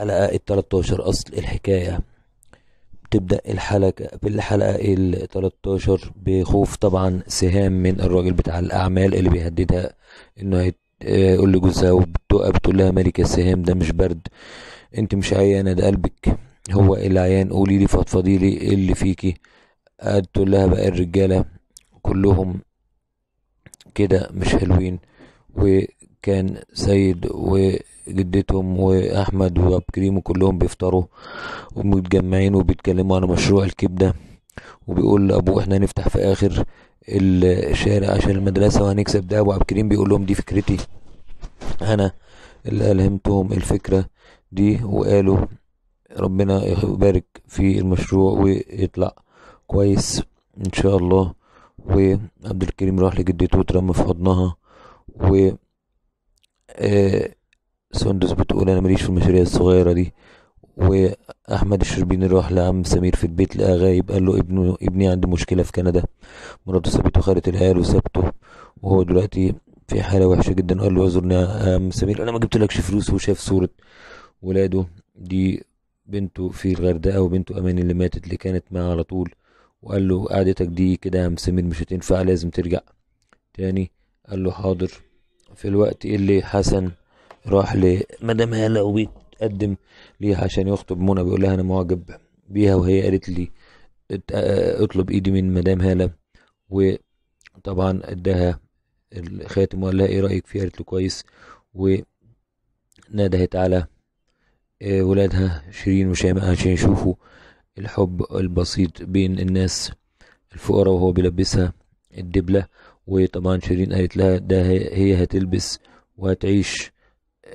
الحلقة التلاتاشر أصل الحكاية تبدأ الحلقة بالحلقة التلاتاشر بخوف طبعا سهام من الراجل بتاع الأعمال اللي بيهددها إنه آه، يقول لجوزها وبتقع آه، بتقول لها ملك السهام ده مش برد انت مش عيانة ده قلبك هو العيان قولي لي فضفضي لي إيه اللي فيكي تقول لها بقى الرجالة كلهم كده مش حلوين وكان سيد و جدتهم واحمد وابو كريم وكلهم بيفطروا ومتجمعين وبيتكلموا عن مشروع الكبده وبيقول لابوه احنا هنفتح في اخر الشارع عشان المدرسه وهنكسب ده ابو عبد الكريم بيقول لهم دي فكرتي انا اللي الهمتهم الفكره دي وقالوا ربنا يبارك في المشروع ويطلع كويس ان شاء الله وعبد الكريم راح لجدته وترم في حضنها و آه سندس بتقول انا ماليش في المشاريع الصغيره دي واحمد الشربيني راح لعم سمير في البيت لقى غايب قال له ابنه ابني عنده مشكله في كندا مراته سابته خارج العيال وسابته وهو دلوقتي في حاله وحشه جدا قال له اعذرني يا عم سمير انا ما جبتلكش فلوس وشاف صوره ولاده دي بنته في الغردقه وبنته امان اللي ماتت اللي كانت معاه على طول وقال له قعدتك دي كده يا عم سمير مش هتنفع لازم ترجع تاني قال له حاضر في الوقت اللي حسن راح لمدام هالة وبيتقدم ليها عشان يخطب منى بيقول لها انا معجب بيها وهي قالت لي آه، اطلب ايدي من مدام هالة وطبعا اداها الخاتم وقال لها ايه رايك فيه قالت له كويس ونادهت على آه، ولادها شيرين وشيماء عشان يشوفوا الحب البسيط بين الناس الفقراء وهو بيلبسها الدبلة وطبعا شيرين قالت لها ده هي هتلبس وهتعيش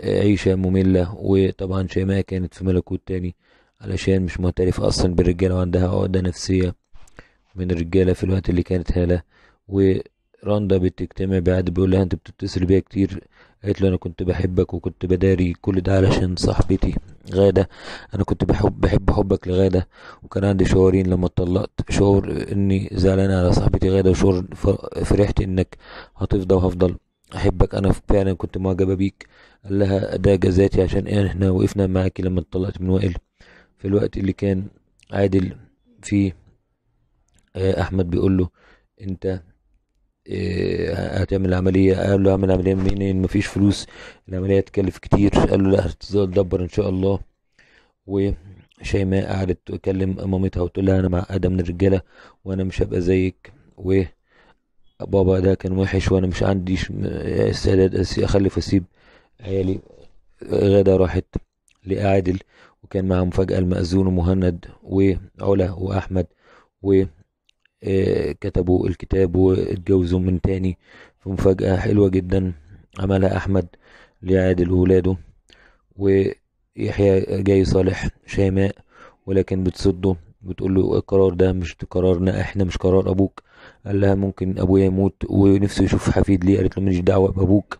عيشة مملة وطبعا شيماء كانت في ملكوت تاني علشان مش معترفة أصلا بالرجالة وعندها عقدة نفسية من الرجالة في الوقت اللي كانت هالة ورندا بتجتمع بعد بيقول لها انت بتتصل بيا كتير قالت له انا كنت بحبك وكنت بداري كل ده علشان صاحبتي غادة انا كنت بحب بحب حبك لغادة وكان عندي شعورين لما اتطلقت شعور اني زعلان على صاحبتي غادة وشعور فرحت انك هتفضى وهفضل احبك انا فعلا كنت معجبه بيك قال لها ده جزاتي عشان إيه احنا وقفنا معاكي لما اتطلقت من وائل في الوقت اللي كان عادل فيه آه، احمد بيقول له انت آه، هتعمل عملية قال له اعمل عملية منين مفيش فلوس العملية هتكلف كتير قال له لا تدبر ان شاء الله وشيماء قعدت تكلم مامتها وتقول لها انا معقدة من الرجالة وانا مش هبقى زيك و بابا ده كان وحش وانا مش عندي استعداد اخلف اسيب عيالي غدا راحت لعادل وكان معاهم فجأة المأذون ومهند وعلا وأحمد وكتبوا آه، الكتاب واتجوزوا من تاني في مفاجأة حلوة جدا عملها أحمد لعادل وولاده ويحيى جاي صالح شيماء ولكن بتصده بتقول له القرار ده مش قرارنا احنا مش قرار ابوك قال لها ممكن ابويا يموت ونفسه يشوف حفيد ليه قالت له ماليش دعوه بابوك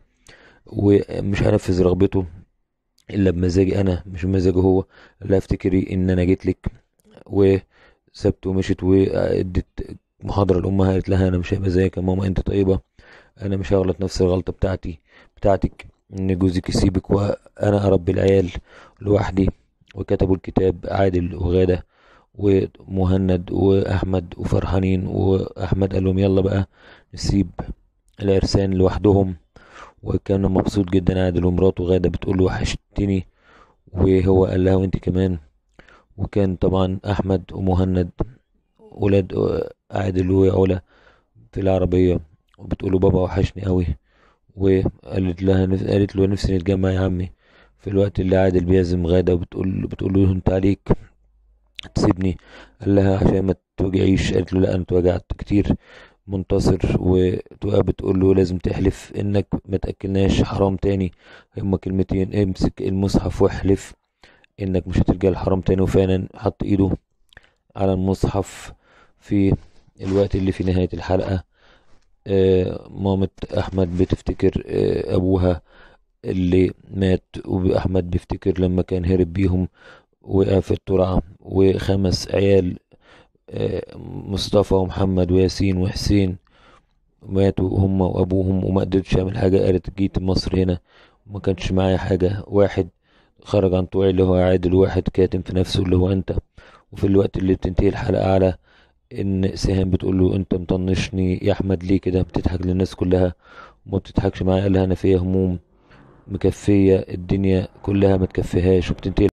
ومش هنفذ رغبته الا بمزاجي انا مش بمزاجه هو قال لها افتكري ان انا جيت لك وسابته ومشيت وادت محاضره لامها قالت لها انا مش هبقى زيك يا ماما انت طيبه انا مش هغلط نفس الغلطه بتاعتي بتاعتك ان جوزك يسيبك وانا اربي العيال لوحدي وكتبوا الكتاب عادل وغاده ومهند واحمد وفرحانين واحمد قال لهم يلا بقى نسيب العرسان لوحدهم وكان مبسوط جدا عادل لمراته غاده بتقول له وحشتني وهو قال لها وانت كمان وكان طبعا احمد ومهند ولاد يا علا في العربيه وبتقول له بابا وحشني قوي وقالت لها قالت له نفسي نتجمع يا عمي في الوقت اللي عادل بيعزم غاده وبتقول بتقول له انت عليك تسيبني قال لها عشان ما توجعيش قالت له لا انا اتوجعت كتير منتصر وتبقى بتقول له لازم تحلف انك ما تاكلناش حرام تاني هما كلمتين امسك المصحف واحلف انك مش هترجع للحرام تاني وفعلا حط ايده على المصحف في الوقت اللي في نهاية الحلقة آه مامة أحمد بتفتكر آه أبوها اللي مات وأحمد بيفتكر لما كان هرب بيهم وقع في الترعة وخمس عيال آه، مصطفى ومحمد وياسين وحسين ماتوا هم وابوهم وما قدرتش اعمل حاجه قالت جيت مصر هنا وما كانش معايا حاجه واحد خرج عن طوعي اللي هو عادل واحد كاتم في نفسه اللي هو انت وفي الوقت اللي بتنتهي الحلقه على ان سهام بتقول له انت مطنشني يا احمد ليه كده بتضحك للناس كلها وما بتضحكش معايا قال لها انا فيا هموم مكفيه الدنيا كلها ما تكفيهاش وبتنتهي